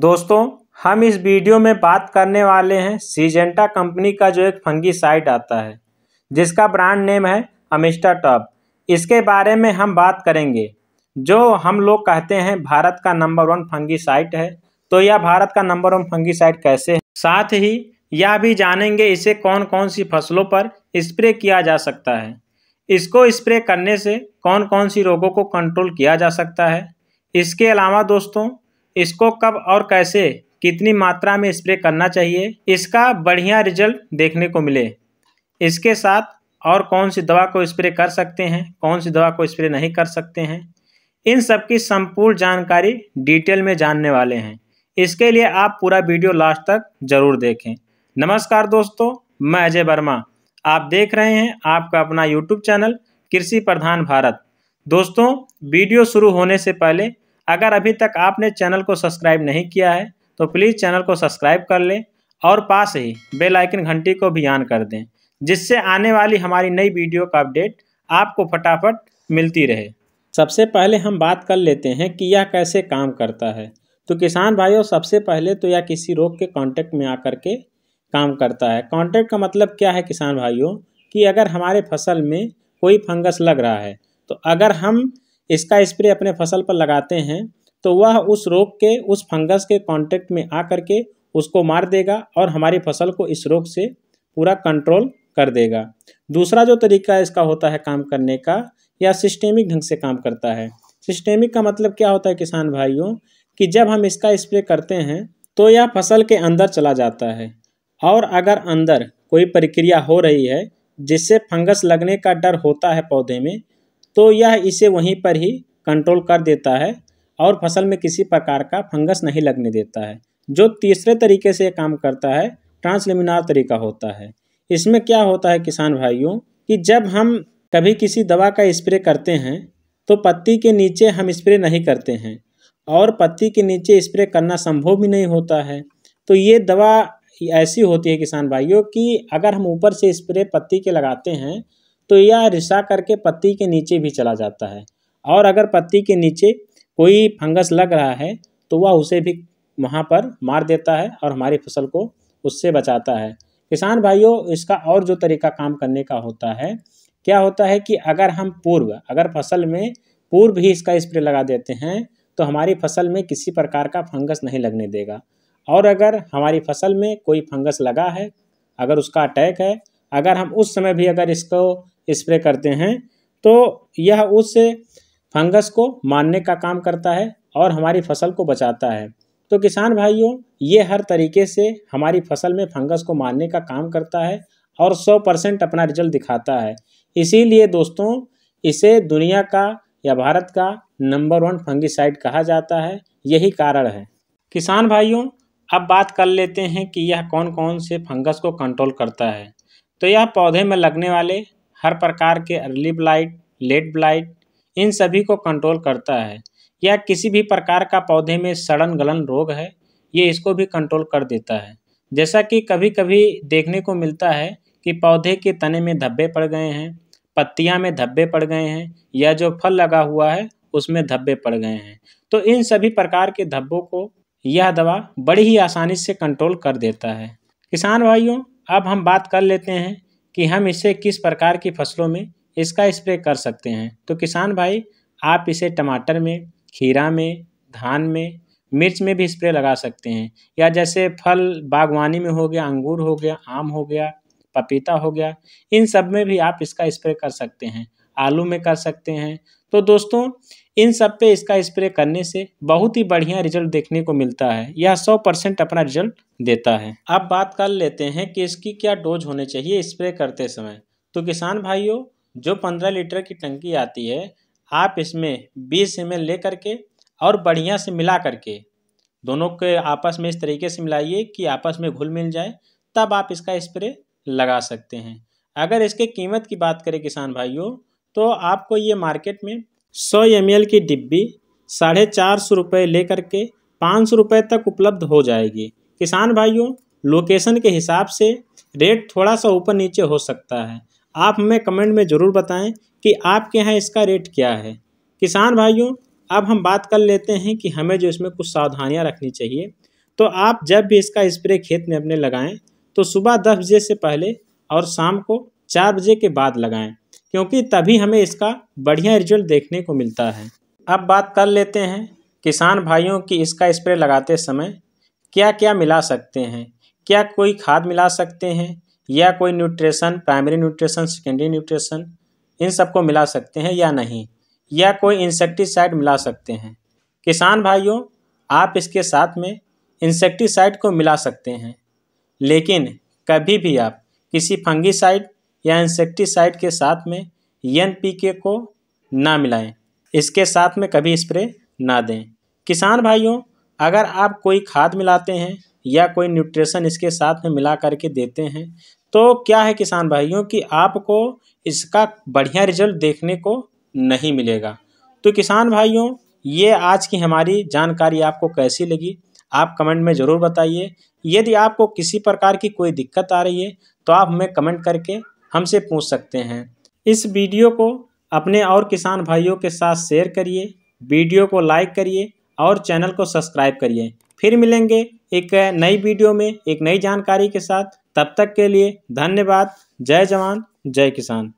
दोस्तों हम इस वीडियो में बात करने वाले हैं सीजेंटा कंपनी का जो एक फंगी साइट आता है जिसका ब्रांड नेम है अमिस्टा टॉप इसके बारे में हम बात करेंगे जो हम लोग कहते हैं भारत का नंबर वन फंगी साइट है तो यह भारत का नंबर वन फंगी साइट कैसे है साथ ही यह भी जानेंगे इसे कौन कौन सी फसलों पर स्प्रे किया जा सकता है इसको स्प्रे करने से कौन कौन सी रोगों को कंट्रोल किया जा सकता है इसके अलावा दोस्तों इसको कब और कैसे कितनी मात्रा में स्प्रे करना चाहिए इसका बढ़िया रिजल्ट देखने को मिले इसके साथ और कौन सी दवा को स्प्रे कर सकते हैं कौन सी दवा को स्प्रे नहीं कर सकते हैं इन सब की संपूर्ण जानकारी डिटेल में जानने वाले हैं इसके लिए आप पूरा वीडियो लास्ट तक जरूर देखें नमस्कार दोस्तों मैं अजय वर्मा आप देख रहे हैं आपका अपना यूट्यूब चैनल कृषि प्रधान भारत दोस्तों वीडियो शुरू होने से पहले अगर अभी तक आपने चैनल को सब्सक्राइब नहीं किया है तो प्लीज़ चैनल को सब्सक्राइब कर लें और पास ही बेल आइकन घंटी को भी ऑन कर दें जिससे आने वाली हमारी नई वीडियो का अपडेट आपको फटाफट मिलती रहे सबसे पहले हम बात कर लेते हैं कि यह कैसे काम करता है तो किसान भाइयों सबसे पहले तो यह किसी रोग के कॉन्टैक्ट में आकर के काम करता है कॉन्टैक्ट का मतलब क्या है किसान भाइयों कि अगर हमारे फसल में कोई फंगस लग रहा है तो अगर हम इसका स्प्रे अपने फसल पर लगाते हैं तो वह उस रोग के उस फंगस के कांटेक्ट में आ करके उसको मार देगा और हमारी फसल को इस रोग से पूरा कंट्रोल कर देगा दूसरा जो तरीका इसका होता है काम करने का या सिस्टेमिक ढंग से काम करता है सिस्टेमिक का मतलब क्या होता है किसान भाइयों कि जब हम इसका स्प्रे करते हैं तो यह फसल के अंदर चला जाता है और अगर अंदर कोई प्रक्रिया हो रही है जिससे फंगस लगने का डर होता है पौधे में तो यह इसे वहीं पर ही कंट्रोल कर देता है और फसल में किसी प्रकार का फंगस नहीं लगने देता है जो तीसरे तरीके से काम करता है ट्रांसलिमिनार तरीका होता है इसमें क्या होता है किसान भाइयों कि जब हम कभी किसी दवा का स्प्रे करते हैं तो पत्ती के नीचे हम स्प्रे नहीं करते हैं और पत्ती के नीचे स्प्रे करना संभव भी नहीं होता है तो ये दवा ऐसी होती है किसान भाइयों कि अगर हम ऊपर से स्प्रे पत्ती के लगाते हैं तो यह रिसा करके पत्ती के नीचे भी चला जाता है और अगर पत्ती के नीचे कोई फंगस लग रहा है तो वह उसे भी वहाँ पर मार देता है और हमारी फसल को उससे बचाता है किसान भाइयों इसका और जो तरीका काम करने का होता है क्या होता है कि अगर हम पूर्व अगर फसल में पूर्व ही इसका स्प्रे लगा देते हैं तो हमारी फसल में किसी प्रकार का फंगस नहीं लगने देगा और अगर हमारी फसल में कोई फंगस लगा है अगर उसका अटैक है अगर हम उस समय भी अगर इसको स्प्रे करते हैं तो यह उस फंगस को मारने का काम करता है और हमारी फसल को बचाता है तो किसान भाइयों ये हर तरीके से हमारी फसल में फंगस को मारने का काम करता है और 100 परसेंट अपना रिजल्ट दिखाता है इसीलिए दोस्तों इसे दुनिया का या भारत का नंबर वन फंगिसाइड कहा जाता है यही कारण है किसान भाइयों अब बात कर लेते हैं कि यह कौन कौन से फंगस को कंट्रोल करता है तो यह पौधे में लगने वाले हर प्रकार के अर्ली ब्लाइट लेट ब्लाइट इन सभी को कंट्रोल करता है या किसी भी प्रकार का पौधे में सड़न गलन रोग है ये इसको भी कंट्रोल कर देता है जैसा कि कभी कभी देखने को मिलता है कि पौधे के तने में धब्बे पड़ गए हैं पत्तियाँ में धब्बे पड़ गए हैं या जो फल लगा हुआ है उसमें धब्बे पड़ गए हैं तो इन सभी प्रकार के धब्बों को यह दवा बड़ी ही आसानी से कंट्रोल कर देता है किसान भाइयों अब हम बात कर लेते हैं कि हम इसे किस प्रकार की फसलों में इसका स्प्रे कर सकते हैं तो किसान भाई आप इसे टमाटर में खीरा में धान में मिर्च में भी स्प्रे लगा सकते हैं या जैसे फल बागवानी में हो गया अंगूर हो गया आम हो गया पपीता हो गया इन सब में भी आप इसका स्प्रे कर सकते हैं आलू में कर सकते हैं तो दोस्तों इन सब पे इसका स्प्रे करने से बहुत ही बढ़िया रिजल्ट देखने को मिलता है यह सौ परसेंट अपना रिजल्ट देता है अब बात कर लेते हैं कि इसकी क्या डोज होने चाहिए स्प्रे करते समय तो किसान भाइयों जो पंद्रह लीटर की टंकी आती है आप इसमें बीस एम ले करके और बढ़िया से मिला करके दोनों के आपस में इस तरीके से मिलाइए कि आपस में घुल मिल जाए तब आप इसका स्प्रे लगा सकते हैं अगर इसके कीमत की बात करें किसान भाइयों तो आपको ये मार्केट में सौ एम की डिब्बी साढ़े चार सौ रुपये ले करके पाँच सौ रुपये तक उपलब्ध हो जाएगी किसान भाइयों लोकेशन के हिसाब से रेट थोड़ा सा ऊपर नीचे हो सकता है आप हमें कमेंट में ज़रूर बताएं कि आपके यहाँ इसका रेट क्या है किसान भाइयों अब हम बात कर लेते हैं कि हमें जो इसमें कुछ सावधानियाँ रखनी चाहिए तो आप जब भी इसका स्प्रे खेत में अपने लगाएँ तो सुबह दस बजे से पहले और शाम को चार बजे के बाद लगाएँ क्योंकि तभी हमें इसका बढ़िया रिजल्ट देखने को मिलता है अब बात कर लेते हैं किसान भाइयों की इसका स्प्रे लगाते समय क्या क्या मिला सकते हैं क्या कोई खाद मिला सकते हैं या कोई nutrition primary nutrition secondary nutrition इन सबको मिला सकते हैं या नहीं या कोई इंसेक्टिसाइड मिला सकते हैं किसान भाइयों आप इसके साथ में इंसेक्टिसाइड को मिला सकते हैं लेकिन कभी भी आप किसी फंगीसाइड या इंसेक्टिसाइड के साथ में एन को ना मिलाएं इसके साथ में कभी स्प्रे ना दें किसान भाइयों अगर आप कोई खाद मिलाते हैं या कोई न्यूट्रिशन इसके साथ में मिला करके देते हैं तो क्या है किसान भाइयों कि आपको इसका बढ़िया रिजल्ट देखने को नहीं मिलेगा तो किसान भाइयों ये आज की हमारी जानकारी आपको कैसी लगी आप कमेंट में ज़रूर बताइए यदि आपको किसी प्रकार की कोई दिक्कत आ रही है तो आप हमें कमेंट करके हमसे पूछ सकते हैं इस वीडियो को अपने और किसान भाइयों के साथ शेयर करिए वीडियो को लाइक करिए और चैनल को सब्सक्राइब करिए फिर मिलेंगे एक नई वीडियो में एक नई जानकारी के साथ तब तक के लिए धन्यवाद जय जवान जय किसान